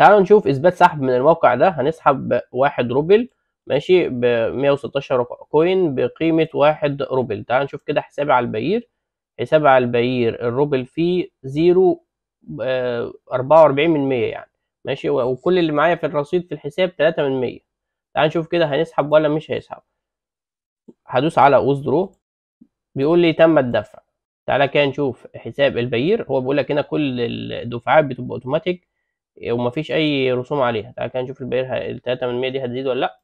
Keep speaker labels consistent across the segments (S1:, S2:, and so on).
S1: تعالوا نشوف اثبات سحب من الموقع ده هنسحب واحد روبل ماشي ب 116 كوين بقيمه واحد روبل تعالوا نشوف كده حسابي على البعير حسابي على البعير الروبل فيه 0 44 آه، من 100 يعني ماشي وكل اللي معايا في الرصيد في الحساب 3 من 100 تعالوا نشوف كده هنسحب ولا مش هيسحب هدوس على وذرو بيقول لي تم الدفع تعالى كده نشوف حساب البير هو بيقول لك هنا كل الدفعات بتبقى اوتوماتيك ومفيش اي رسوم عليها تعال كده نشوف البير التلاتة من المية دي هتزيد ولا لأ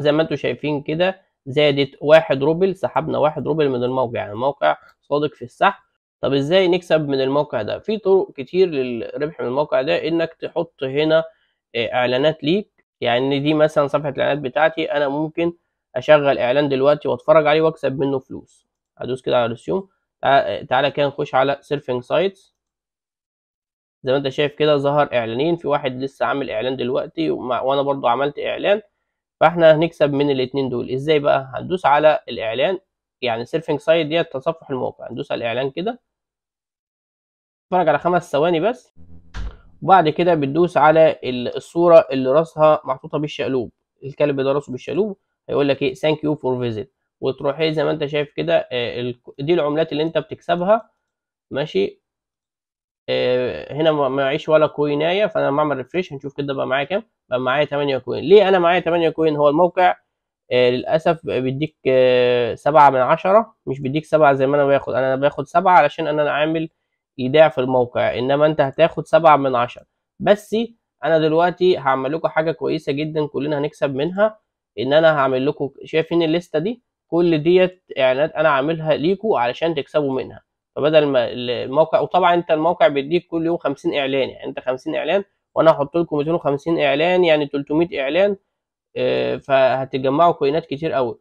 S1: زي ما انتم شايفين كده زادت واحد روبل سحبنا واحد روبل من الموقع يعني الموقع صادق في السحب طب ازاي نكسب من الموقع ده في طرق كتير للربح من الموقع ده انك تحط هنا آه، اعلانات ليك يعني دي مثلا صفحه الاعلانات بتاعتي انا ممكن اشغل اعلان دلوقتي واتفرج عليه واكسب منه فلوس هدوس كده على الرسوم تعالى كده نخش على سيرفنج سايتس زي ما انت شايف كده ظهر اعلانين في واحد لسه عامل اعلان دلوقتي وانا برضو عملت اعلان فاحنا هنكسب من الاتنين دول ازاي بقى هندوس على الاعلان يعني سيرفنج سايت ديت تصفح الموقع هندوس على الاعلان كده اتفرج على خمس ثواني بس وبعد كده بتدوس على الصوره اللي راسها محطوطه بالشقلوب الكلب ده راسه بالشقلوب هيقول لك ايه ثانك يو فور فيزيت وتروح ايه زي ما انت شايف كده آه، دي العملات اللي انت بتكسبها ماشي آه، هنا ما معيش ولا كوينايه فانا لما اعمل ريفريش هنشوف كده بقى معايا كام بقى معايا 8 كوين ليه انا معايا 8 كوين هو الموقع آه، للاسف بيديك آه، سبعة من عشرة مش بيديك سبعة زي ما انا باخد انا باخد سبعة علشان انا عامل ايداع في الموقع انما انت هتاخد سبعة من عشرة بس انا دلوقتي هعمل لكم حاجه كويسه جدا كلنا هنكسب منها ان انا هعمل لكم شايفين الليسته دي كل ديت اعلانات انا عاملها ليكم علشان تكسبوا منها فبدل ما الموقع وطبعا انت الموقع بيديك كل يوم 50 اعلان يعني انت 50 اعلان وانا هحط لكم 250 اعلان يعني 300 اعلان آه، فهتجمعوا كوينات كتير قوي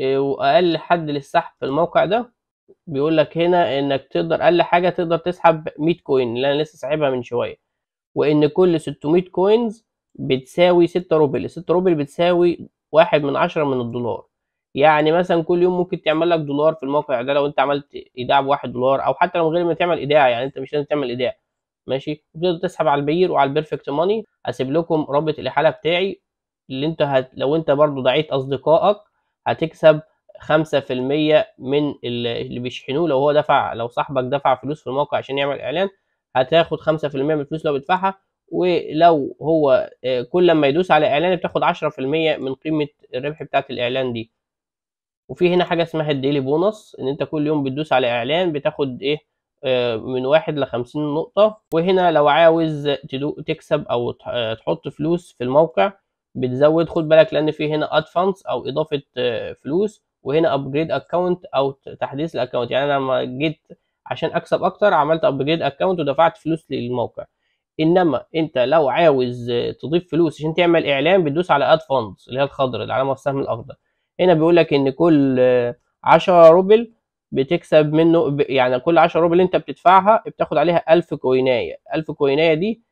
S1: آه، واقل حد للسحب في الموقع ده بيقول لك هنا انك تقدر اقل حاجه تقدر تسحب 100 كوين اللي انا لسه ساحبها من شويه وان كل 600 كوينز بتساوي 6 روبل 6 روبل بتساوي واحد من عشرة من الدولار يعني مثلا كل يوم ممكن تعمل لك دولار في الموقع ده لو انت عملت ايداع بواحد دولار او حتى لو غير ما تعمل ايداع يعني انت مش لازم تعمل ايداع ماشي وتقدر تسحب على البير وعلى البيرفكت ماني هسيب لكم رابط الاحاله بتاعي اللي انت هت... لو انت برضو دعيت اصدقائك هتكسب 5% من اللي بيشحنوه لو هو دفع لو صاحبك دفع فلوس في الموقع عشان يعمل اعلان هتاخد 5% من الفلوس اللي هو بيدفعها ولو هو آه، كل لما يدوس على اعلان بتاخد 10% من قيمه الربح بتاعت الاعلان دي وفي هنا حاجه اسمها الديلي بونص ان انت كل يوم بتدوس على اعلان بتاخد ايه آه، من واحد لخمسين نقطه وهنا لو عاوز تكسب او آه، تحط فلوس في الموقع بتزود خد بالك لان في هنا ادفانس او اضافه آه، فلوس وهنا ابجريد اكونت او تحديث الاكونت يعني انا لما جيت عشان اكسب اكتر عملت ابجريد اكونت ودفعت فلوس للموقع انما انت لو عاوز تضيف فلوس عشان تعمل اعلان بتدوس على اد فاندز اللي هي الخضراء العلامه في السهم الاخضر هنا بيقول لك ان كل 10 روبل بتكسب منه يعني كل 10 روبل انت بتدفعها بتاخد عليها 1000 كوينايه 1000 كوينايه دي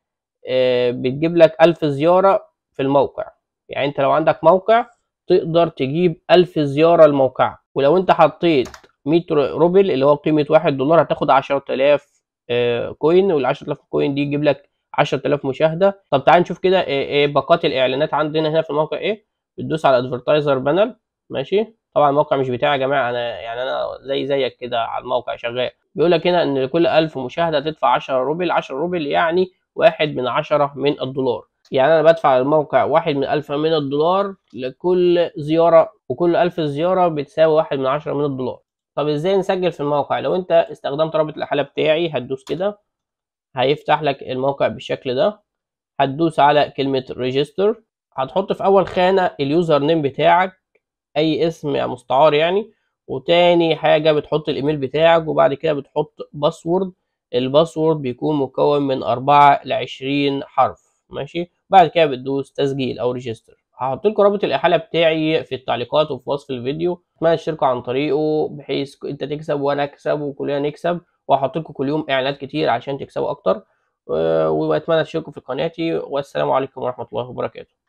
S1: آه، بتجيب لك 1000 زياره في الموقع يعني انت لو عندك موقع تقدر تجيب 1000 زياره لموقعك ولو انت حطيت 100 روبل اللي هو قيمه 1 دولار هتاخد 10000 آه، كوين وال 10000 كوين دي تجيب لك 10000 مشاهده طب تعال نشوف كده آه، باقات الاعلانات عندنا هنا في الموقع ايه بتدوس على ادفرتايزر بانل ماشي طبعا الموقع مش بتاعي يا جماعه انا يعني انا زي زيك كده على الموقع شغال بيقول لك هنا ان لكل 1000 مشاهده تدفع 10 روبل 10 روبل يعني واحد من عشرة من الدولار يعني انا بدفع الموقع واحد من ألف من الدولار لكل زيارة وكل ألف زيارة بتساوي واحد من عشرة من الدولار طب ازاي نسجل في الموقع لو انت استخدمت رابط الحالة بتاعي هتدوس كده هيفتح لك الموقع بالشكل ده هتدوس على كلمة ريجستر هتحط في اول خانة اليوزر نيم بتاعك اي اسم يعني مستعار يعني وتاني حاجه بتحط الايميل بتاعك وبعد كده بتحط باسورد الباسورد بيكون مكون من أربعة 20 حرف ماشي بعد كده بتدوس تسجيل او ريجستر هحط لكم رابط الاحاله بتاعي في التعليقات وفي وصف الفيديو اتمنى الشركه عن طريقه بحيث انت تكسب وانا اكسب وكلنا نكسب وهحط لكم كل يوم اعلانات كتير عشان تكسبوا اكتر آه، واتمنى تشتركوا في قناتي والسلام عليكم ورحمه الله وبركاته